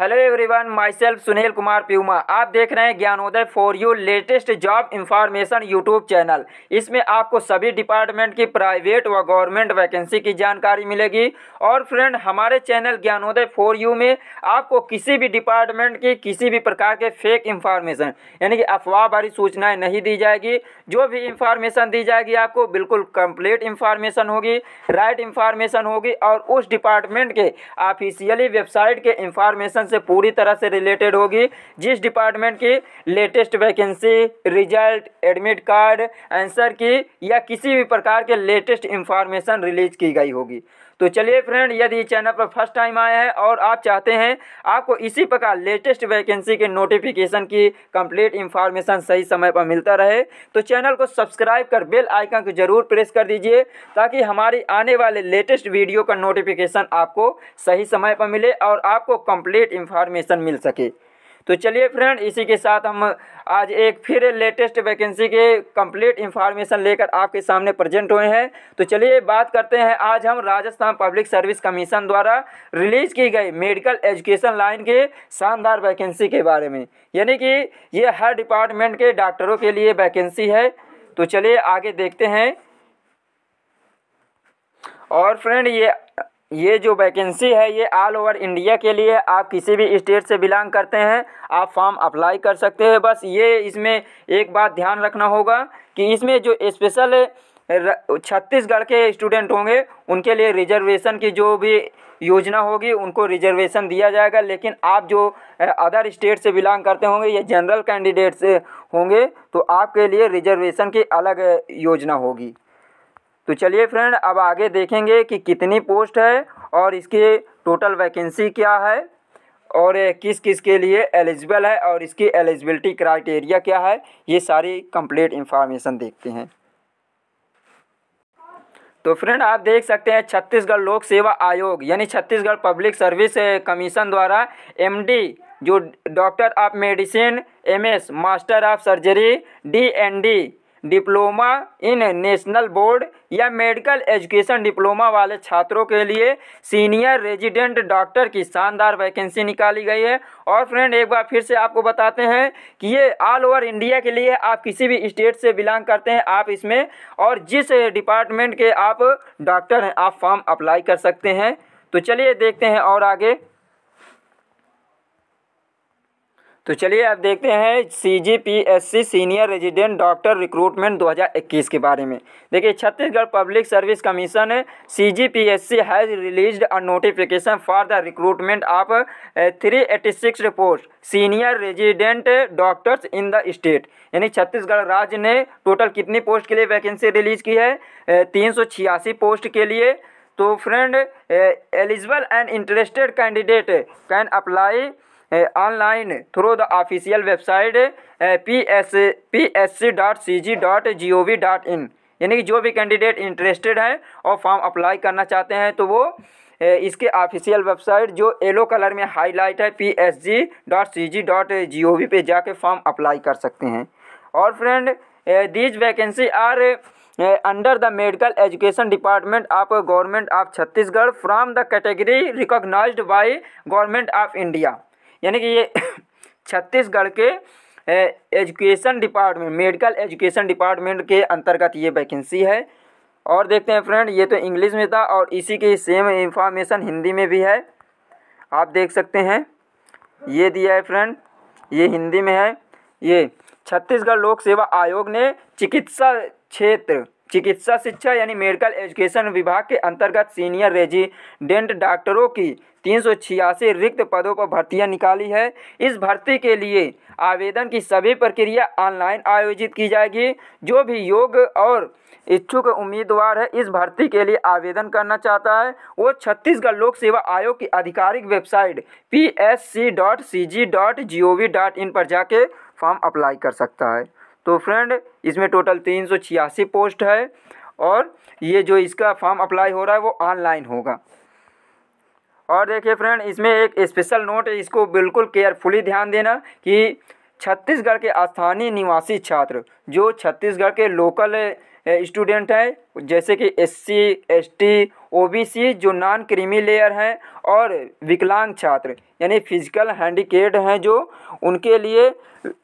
hello everyone myself Sunil Kumar प्यूमा आप देख रहे हैं Gyanodaya for you latest job information YouTube channel इसमें आपको सभी डिपार्टमेंट की प्राइवेट व गवर्नमेंट वैकेंसी की जानकारी मिलेगी और फ्रेंड हमारे चैनल ज्ञानोदय फॉर यू में आपको किसी भी डिपार्टमेंट की किसी भी प्रकार के फेक इन्फॉर्मेशन यानी कि अफवाह भरी सूचनाएँ नहीं दी जाएगी जो भी इंफॉर्मेशन दी जाएगी आपको बिल्कुल कम्प्लीट इन्फॉर्मेशन होगी राइट इन्फॉर्मेशन होगी और उस डिपार्टमेंट के ऑफिशियली वेबसाइट के इंफॉर्मेशन से पूरी तरह से रिलेटेड होगी जिस डिपार्टमेंट की latest vacancy result admit card answer key या किसी भी प्रकार के लेटेस्ट इंफॉर्मेशन रिलीज की गई होगी तो चलिए फ्रेंड यदि चैनल पर फर्स्ट टाइम आया है और आप चाहते हैं आपको इसी प्रकार लेटेस्ट वैकेंसी के नोटिफिकेशन की कंप्लीट इन्फॉर्मेशन सही समय पर मिलता रहे तो चैनल को सब्सक्राइब कर बेल आइकन को जरूर प्रेस कर दीजिए ताकि हमारी आने वाले लेटेस्ट वीडियो का नोटिफिकेशन आपको सही समय पर मिले और आपको कंप्लीट इन्फॉर्मेशन मिल सके तो चलिए फ्रेंड इसी के साथ हम आज एक फिर लेटेस्ट वैकेंसी के कंप्लीट इन्फॉर्मेशन लेकर आपके सामने प्रेजेंट हुए हैं तो चलिए बात करते हैं आज हम राजस्थान पब्लिक सर्विस कमीशन द्वारा रिलीज की गई मेडिकल एजुकेशन लाइन के शानदार वैकेंसी के बारे में यानी कि ये हर डिपार्टमेंट के डॉक्टरों के लिए वैकेंसी है तो चलिए आगे देखते हैं और फ्रेंड ये ये जो वैकेंसी है ये ऑल ओवर इंडिया के लिए आप किसी भी स्टेट से बिलोंग करते हैं आप फॉर्म अप्लाई कर सकते हैं बस ये इसमें एक बात ध्यान रखना होगा कि इसमें जो स्पेशल छत्तीसगढ़ के स्टूडेंट होंगे उनके लिए रिजर्वेशन की जो भी योजना होगी उनको रिजर्वेशन दिया जाएगा लेकिन आप जो अदर स्टेट से बिलोंग करते होंगे या जनरल कैंडिडेट से होंगे तो आपके लिए रिजर्वेशन की अलग योजना होगी तो चलिए फ्रेंड अब आगे देखेंगे कि कितनी पोस्ट है और इसकी टोटल वैकेंसी क्या है और किस किस के लिए एलिजिबल है और इसकी एलिजिबिलिटी क्राइटेरिया क्या है ये सारी कंप्लीट इन्फॉर्मेशन देखते हैं तो फ्रेंड आप देख सकते हैं छत्तीसगढ़ लोक सेवा आयोग यानी छत्तीसगढ़ पब्लिक सर्विस कमीशन द्वारा एमडी जो doctor of medicine MS master of surgery DNB diploma in national board या मेडिकल एजुकेशन डिप्लोमा वाले छात्रों के लिए सीनियर रेजिडेंट डॉक्टर की शानदार वैकेंसी निकाली गई है और फ्रेंड एक बार फिर से आपको बताते हैं कि ये ऑल ओवर इंडिया के लिए आप किसी भी स्टेट से बिलोंग करते हैं आप इसमें और जिस डिपार्टमेंट के आप डॉक्टर हैं आप फॉर्म अप्लाई कर सकते हैं तो चलिए देखते हैं और आगे तो चलिए अब देखते हैं C G P S C senior resident doctor recruitment 2021 के बारे में देखिए Chhattisgarh public service commission C G P S C has release a notification for the recruitment of three eighty six post senior resident doctors in the state यानी छत्तीसगढ़ राज्य ने total कितनी post के लिए वैकेंसी रिलीज की है eh, तीन सौ छियासी पोस्ट के लिए तो friend eligible and interested candidate can apply online through the official website P S P S C dot C G dot G O V dot in यानी कि जो भी कैंडिडेट इंटरेस्टेड है और फॉर्म अप्लाई करना चाहते हैं तो वो इसके ऑफिशियल वेबसाइट जो येलो कलर में हाईलाइट है P S G dot C G dot G O V पर जाके फॉर्म अप्लाई कर सकते हैं और friend these vacancy are under the medical education department of government of Chhattisgarh from the category recognised by government of India यानी कि ये छत्तीसगढ़ के education department medical education department के अंतर्गत ये वैकेंसी है और देखते हैं फ्रेंड ये तो इंग्लिश में था और इसी की सेम इंफॉर्मेशन हिंदी में भी है आप देख सकते हैं ये दिया है फ्रेंड ये हिंदी में है ये छत्तीसगढ़ लोक सेवा आयोग ने चिकित्सा क्षेत्र चिकित्सा शिक्षा यानी मेडिकल एजुकेशन विभाग के अंतर्गत सीनियर रेजिडेंट डॉक्टरों की तीन रिक्त पदों पर भर्तियां निकाली है इस भर्ती के लिए आवेदन की सभी प्रक्रिया ऑनलाइन आयोजित की जाएगी जो भी योग और इच्छुक उम्मीदवार है इस भर्ती के लिए आवेदन करना चाहता है वो छत्तीसगढ़ लोक सेवा आयोग की आधिकारिक website P S C dot C G dot G O V dot in पर जाके फॉर्म अप्लाई कर सकता है तो फ्रेंड इसमें टोटल तीन सौ छियासी पोस्ट है और ये जो इसका फॉर्म अप्लाई हो रहा है वो ऑनलाइन होगा और देखिए फ्रेंड इसमें एक स्पेशल नोट है इसको बिल्कुल केयरफुली ध्यान देना कि छत्तीसगढ़ के स्थानीय निवासी छात्र जो छत्तीसगढ़ के लोकल स्टूडेंट हैं जैसे कि S C S T O B C जो नॉन क्रीमी लेयर हैं और विकलांग छात्र यानी फिजिकल हैंडीकेड हैं जो उनके लिए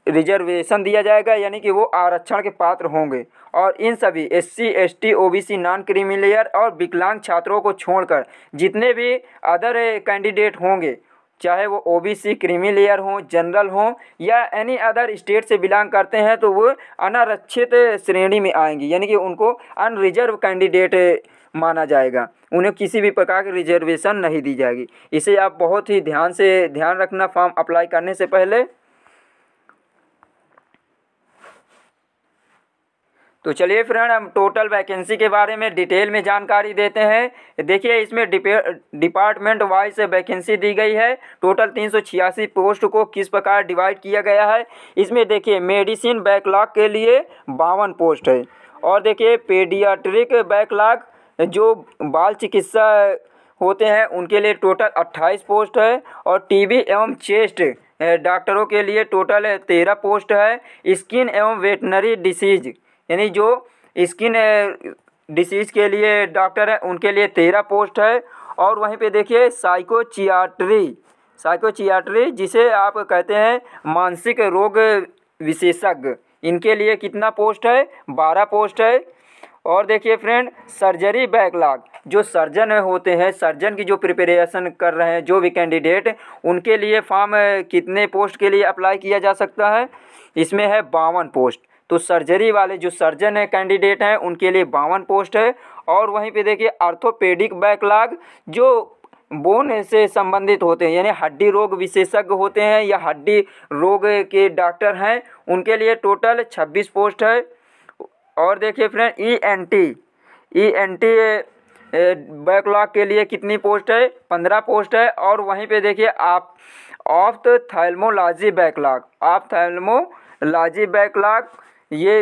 रिजर्वेशन दिया जाएगा यानी कि वो आरक्षण के पात्र होंगे और इन सभी S C S T O B C non creamy layer और विकलांग छात्रों को छोड़कर जितने भी अदर कैंडिडेट होंगे चाहे वो ओबीसी क्रीमी लेयर हों जनरल हों या एनी अदर स्टेट से बिलोंग करते हैं तो वो अनारक्षित श्रेणी में आएंगे यानी कि उनको अनरिजर्व कैंडिडेट माना जाएगा उन्हें किसी भी प्रकार की रिजर्वेशन नहीं दी जाएगी इसे आप बहुत ही ध्यान से ध्यान रखना फॉर्म अप्लाई करने से पहले तो चलिए फ्रेंड हम टोटल वैकेंसी के बारे में डिटेल में जानकारी देते हैं देखिए इसमें डिपार्टमेंट वाइज वैकेंसी दी गई है टोटल तीन पोस्ट को किस प्रकार डिवाइड किया गया है इसमें देखिए मेडिसिन बैकलॉग के लिए बावन पोस्ट है और देखिए पेडियाट्रिक बैकलॉग जो बाल चिकित्सा होते हैं उनके लिए टोटल 28 पोस्ट है और टीबी एवं चेस्ट डॉक्टरों के लिए टोटल तेरह पोस्ट है स्किन एवं वेटनरी डिसीज़ यानी जो स्किन डिसीज़ के लिए डॉक्टर हैं उनके लिए तेरह पोस्ट है और वहीं पे देखिए साइकोचियाट्री साइकोचियाट्री जिसे आप कहते हैं मानसिक रोग विशेषज्ञ इनके लिए कितना पोस्ट है बारह पोस्ट है और देखिए फ्रेंड सर्जरी बैकलॉग जो सर्जन होते हैं सर्जन की जो प्रिपरेशन कर रहे हैं जो भी कैंडिडेट उनके लिए फॉर्म कितने पोस्ट के लिए अप्लाई किया जा सकता है इसमें है बावन पोस्ट तो सर्जरी वाले जो सर्जन है कैंडिडेट हैं उनके लिए बावन पोस्ट है और वहीं पे देखिए आर्थोपेडिक बैकलाग जो बोन से संबंधित होते हैं यानी हड्डी रोग विशेषज्ञ होते हैं या हड्डी रोग के डॉक्टर हैं उनके लिए टोटल छब्बीस पोस्ट है और देखिए friend E N T E N T backlog के लिए कितनी पोस्ट है पंद्रह पोस्ट है और वहीं पे देखिए आप ophthalmology backlog ophthalmology backlog ये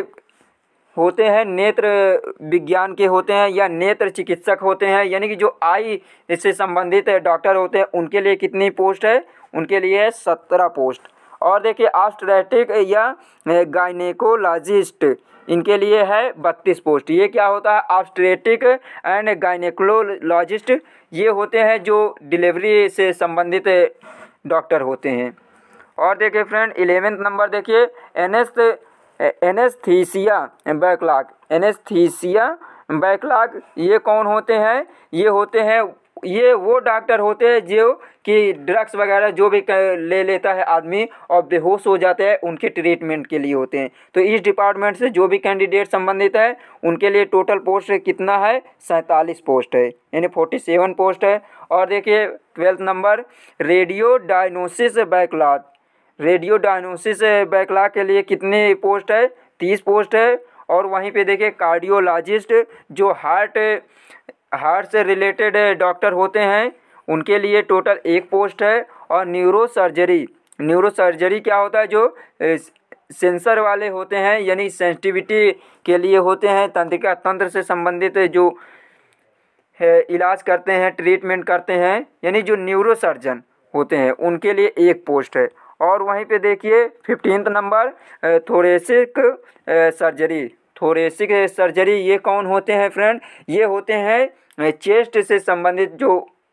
होते हैं नेत्र विज्ञान के होते हैं या नेत्र चिकित्सक होते हैं यानी कि जो आई इससे संबंधित डॉक्टर होते हैं उनके लिए कितनी पोस्ट है उनके लिए है सत्रह पोस्ट और देखिए आस्ट्रेटिक या गाइनेकोलॉजिस्ट इनके लिए है बत्तीस पोस्ट ये क्या होता है आस्ट्रेटिक एंड गाइनेकोलॉजिस्ट ये होते हैं जो डिलीवरी से संबंधित डॉक्टर होते हैं और देखिए फ्रेंड इलेवेंथ नंबर देखिए N S anaesthesia backlog anaesthesia backlog ये कौन होते हैं ये होते हैं ये वो डॉक्टर होते हैं जो कि ड्रग्स वगैरह जो भी ले लेता है आदमी और बेहोश हो जाते हैं उनके ट्रीटमेंट के लिए होते हैं तो इस डिपार्टमेंट से जो भी कैंडिडेट संबंधित है उनके लिए टोटल पोस्ट कितना है सैंतालीस पोस्ट है यानी फोर्टी सेवन पोस्ट है और देखिए twelfth number radio diagnosis backlog radio diagnosis backlog के लिए कितने पोस्ट है तीस पोस्ट है और वहीं पे देखिए कार्डियोलॉजिस्ट जो हार्ट हार्ट से रिलेटेड डॉक्टर होते हैं उनके लिए टोटल एक पोस्ट है और न्यूरो सर्जरी न्यूरो सर्जरी क्या होता है जो सेंसर वाले होते हैं यानी सेंसिटिविटी के लिए होते हैं तंत्रिका तंत्र से संबंधित जो है इलाज करते हैं ट्रीटमेंट करते हैं यानी जो न्यूरो सर्जन होते हैं उनके लिए एक पोस्ट है और वहीं पे देखिए fifteenth number thoracic surgery thoracic surgery ये कौन होते हैं फ्रेंड ये होते हैं चेस्ट से संबंधित जो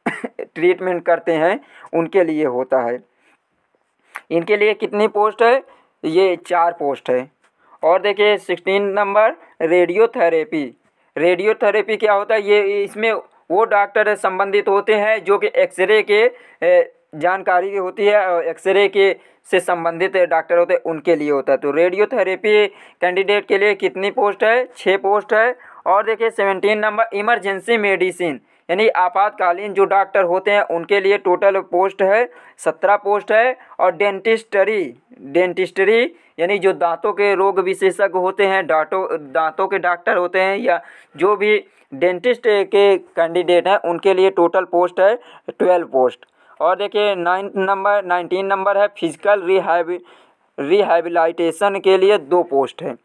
ट्रीटमेंट करते हैं उनके लिए होता है इनके लिए कितनी पोस्ट है ये चार पोस्ट है और देखिए सिक्सटीन नंबर रेडियोथेरेपी रेडियोथेरेपी क्या होता है ये इसमें वो डॉक्टर संबंधित होते हैं जो कि एक्सरे के जानकारी की होती है और एक्सरे के से संबंधित डॉक्टर होते हैं उनके लिए होता है तो रेडियोथेरेपी कैंडिडेट के लिए कितनी पोस्ट है छः पोस्ट है और देखिए सेवनटीन नंबर इमरजेंसी मेडिसिन यानी आपातकालीन जो डॉक्टर होते हैं उनके लिए टोटल पोस्ट है सत्रह पोस्ट है और डेंटिस्टरी डेंटिस्टरी यानी जो दांतों के रोग विशेषज्ञ होते हैं दांतों दांतों के डॉक्टर होते हैं या जो भी डेंटिस्ट के कैंडिडेट हैं उनके लिए टोटल पोस्ट है ट्वेल्व पोस्ट और देखिए नाइन नंबर नाइनटीन नंबर है फिजिकल रिहाइब रिहेबिलाइटेशन के लिए दो पोस्ट हैं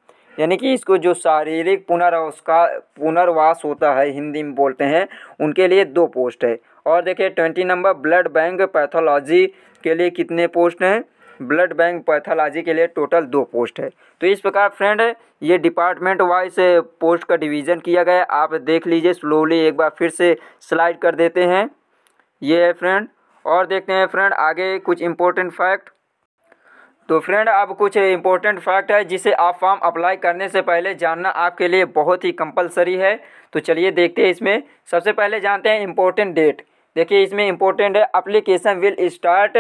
यानी कि इसको जो शारीरिक पुनर्वस्कार पुनर्वास होता है हिंदी में बोलते हैं उनके लिए दो पोस्ट है और देखिए twenty number blood bank pathology के लिए कितने पोस्ट हैं ब्लड बैंक पैथोलॉजी के लिए टोटल दो पोस्ट है तो इस प्रकार फ्रेंड ये डिपार्टमेंट वाइज पोस्ट का डिवीज़न किया गया आप देख लीजिए स्लोली एक बार फिर से स्लाइड कर देते हैं ये है फ्रेंड और देखते हैं फ्रेंड आगे कुछ इम्पोर्टेंट फैक्ट तो फ्रेंड अब कुछ इम्पोर्टेंट फैक्ट है जिसे आप फॉर्म अप्लाई करने से पहले जानना आपके लिए बहुत ही कंपलसरी है तो चलिए देखते हैं इसमें सबसे पहले जानते हैं इम्पोर्टेंट डेट देखिए इसमें इम्पोर्टेंट है application will start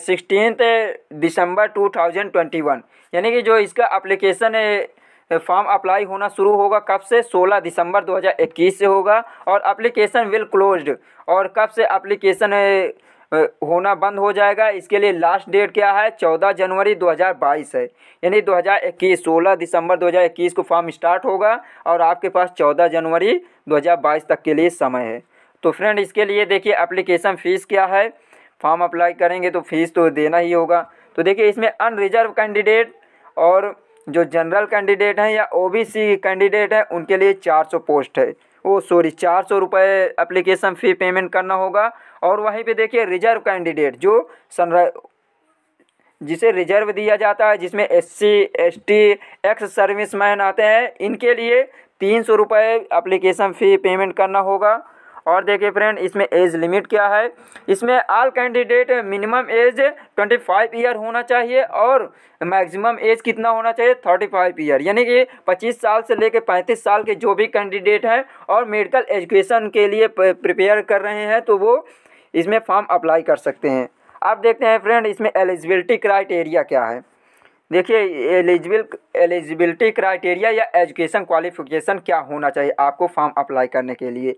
sixteen December 2021 यानी कि जो इसका अप्लीकेशन फॉर्म अप्लाई होना शुरू होगा कब से 16 दिसंबर 2021 से होगा और अप्लीकेशन विल क्लोज्ड और कब से अप्लीकेशन होना बंद हो जाएगा इसके लिए लास्ट डेट क्या है 14 जनवरी 2022 है यानी 2021 16 दिसंबर 2021 को फॉर्म स्टार्ट होगा और आपके पास 14 जनवरी 2022 तक के लिए समय है तो फ्रेंड इसके लिए देखिए एप्लीकेशन फ़ीस क्या है फॉर्म अप्लाई करेंगे तो फीस तो देना ही होगा तो देखिए इसमें अनरिजर्व कैंडिडेट और जो जनरल कैंडिडेट हैं या ओबीसी कैंडिडेट हैं उनके लिए 400 पोस्ट है ओ सॉरी चार सौ रुपये अप्लीकेशन फ़ी पेमेंट करना होगा और वहीं पे देखिए रिजर्व कैंडिडेट जो सनराइज जिसे रिजर्व दिया जाता है जिसमें S C S T ex serviceman आते हैं इनके लिए तीन सौ रुपये अप्लीकेशन फ़ी पेमेंट करना होगा और देखिए फ्रेंड इसमें एज लिमिट क्या है इसमें all candidate minimum age twenty five year होना चाहिए और मैक्सिमम एज कितना होना चाहिए थर्टी फाइव ईयर यानी कि पच्चीस साल से लेकर पैंतीस साल के जो भी कैंडिडेट हैं और मेडिकल एजुकेशन के लिए प्रिपेयर कर रहे हैं तो वो इसमें फॉर्म अप्लाई कर सकते हैं अब देखते हैं फ्रेंड इसमें एलिजिबिलिटी क्राइटेरिया क्या है देखिए एलिजिबल एलिजिबिलिटी क्राइटेरिया या एजुकेशन क्वालिफिकेशन क्या होना चाहिए आपको फॉर्म अप्लाई करने के लिए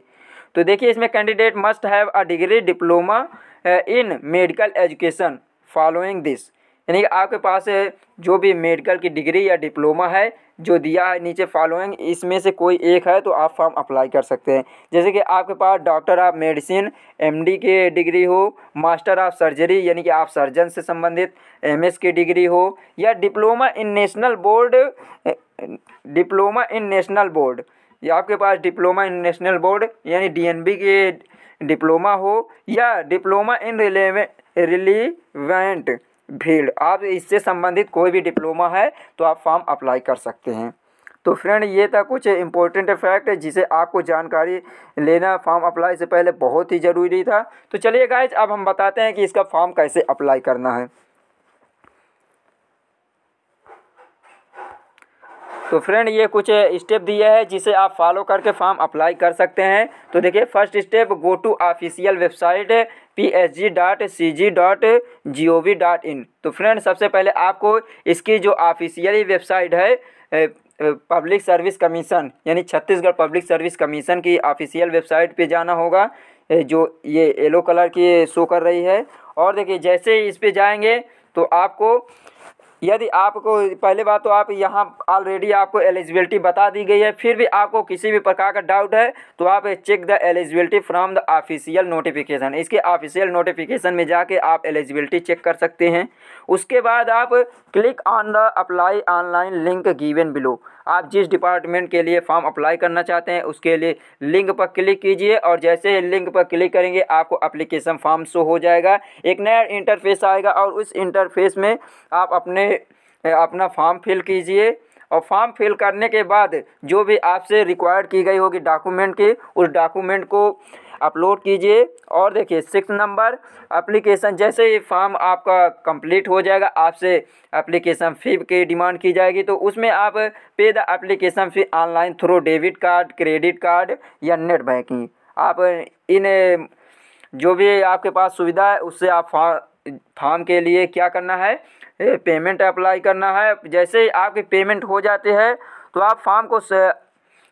तो देखिए इसमें candidate must have a degree diploma in medical education following this यानी कि आपके पास जो भी मेडिकल की डिग्री या डिप्लोमा है जो दिया है नीचे फॉलोइंग इसमें से कोई एक है तो आप फॉर्म अप्लाई कर सकते हैं जैसे कि आपके पास डॉक्टर ऑफ मेडिसिन एमडी के डिग्री हो मास्टर ऑफ सर्जरी यानी कि आप सर्जन से संबंधित एमएस की डिग्री हो या diploma in national board diploma in national board या आपके पास डिप्लोमा इन नेशनल बोर्ड यानी बी के डिप्लोमा हो या डिप्लोमा इन रिलेवे रिलीवेंट भीड़ आप इससे संबंधित कोई भी डिप्लोमा है तो आप फॉर्म अप्लाई कर सकते हैं तो फ्रेंड ये था कुछ इम्पोर्टेंट फैक्ट जिसे आपको जानकारी लेना फॉर्म अप्लाई से पहले बहुत ही ज़रूरी था तो चलिए गाइज अब हम बताते हैं कि इसका फॉर्म कैसे अप्लाई करना है तो फ्रेंड ये कुछ स्टेप दिए हैं जिसे आप फॉलो करके फॉर्म अप्लाई कर सकते हैं तो देखिए first step go to official website P S G dot C G dot G O V dot in तो फ्रेंड सबसे पहले आपको इसकी जो ऑफिशियल वेबसाइट है पब्लिक सर्विस कमीशन यानी छत्तीसगढ़ पब्लिक सर्विस कमीशन की ऑफिशियल वेबसाइट पे जाना होगा जो ये येलो कलर की शो कर रही है और देखिए जैसे ही इस पर जाएंगे तो आपको यदि आपको पहले बात तो आप यहाँ ऑलरेडी आपको एलिजिबिलिटी बता दी गई है फिर भी आपको किसी भी प्रकार का डाउट है तो आप check the eligibility from the official notification इसके ऑफिशियल नोटिफिकेशन में जाके आप एलिजिबिलिटी चेक कर सकते हैं उसके बाद आप click on the apply online link given below आप जिस डिपार्टमेंट के लिए फॉर्म अप्लाई करना चाहते हैं उसके लिए लिंक पर क्लिक कीजिए और जैसे ही लिंक पर क्लिक करेंगे आपको अप्लीकेशन फॉर्म शो हो जाएगा एक नया इंटरफेस आएगा और उस इंटरफेस में आप अपने अपना फॉर्म फिल कीजिए और फॉर्म फिल करने के बाद जो भी आपसे रिक्वायर्ड की गई होगी डॉक्यूमेंट की उस डॉक्यूमेंट को अपलोड कीजिए और देखिए सिक्स नंबर एप्लीकेशन जैसे ही फॉर्म आपका कंप्लीट हो जाएगा आपसे एप्लीकेशन फ़ी की डिमांड की जाएगी तो उसमें आप pay the application fee online through debit card credit card या नेट बैंकिंग आप इन जो भी आपके पास सुविधा है उससे आप फॉर्म के लिए क्या करना है पेमेंट अप्लाई करना है जैसे ही आपकी पेमेंट हो जाती है तो आप फॉर्म को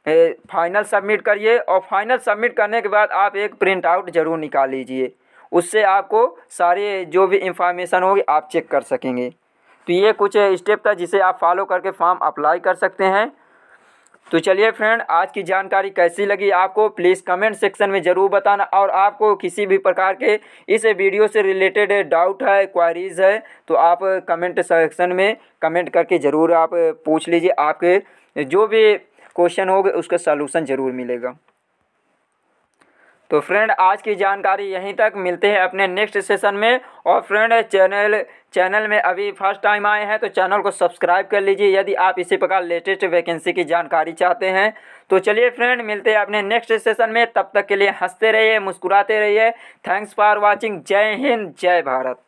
फाइनल सबमिट करिए और फाइनल सबमिट करने के बाद आप एक प्रिंट आउट ज़रूर निकाल लीजिए उससे आपको सारे जो भी इंफॉर्मेशन होगी आप चेक कर सकेंगे तो ये कुछ स्टेप था जिसे आप फॉलो करके फॉर्म अप्लाई कर सकते हैं तो चलिए फ्रेंड आज की जानकारी कैसी लगी आपको प्लीज़ कमेंट सेक्शन में ज़रूर बताना और आपको किसी भी प्रकार के इस वीडियो से रिलेटेड डाउट है क्वारीज़ है तो आप कमेंट सेक्शन में कमेंट करके ज़रूर आप पूछ लीजिए आपके जो भी क्वेश्चन होगा उसका सोलूशन ज़रूर मिलेगा तो फ्रेंड आज की जानकारी यहीं तक मिलते हैं अपने नेक्स्ट सेशन में और फ्रेंड चैनल चैनल में अभी फर्स्ट टाइम आए हैं तो चैनल को सब्सक्राइब कर लीजिए यदि आप इसी प्रकार लेटेस्ट वैकेंसी की जानकारी चाहते हैं तो चलिए फ्रेंड मिलते हैं अपने नेक्स्ट सेशन में तब तक के लिए हंसते रहिए मुस्कुराते रहिए थैंक्स फॉर वॉचिंग जय हिंद जय भारत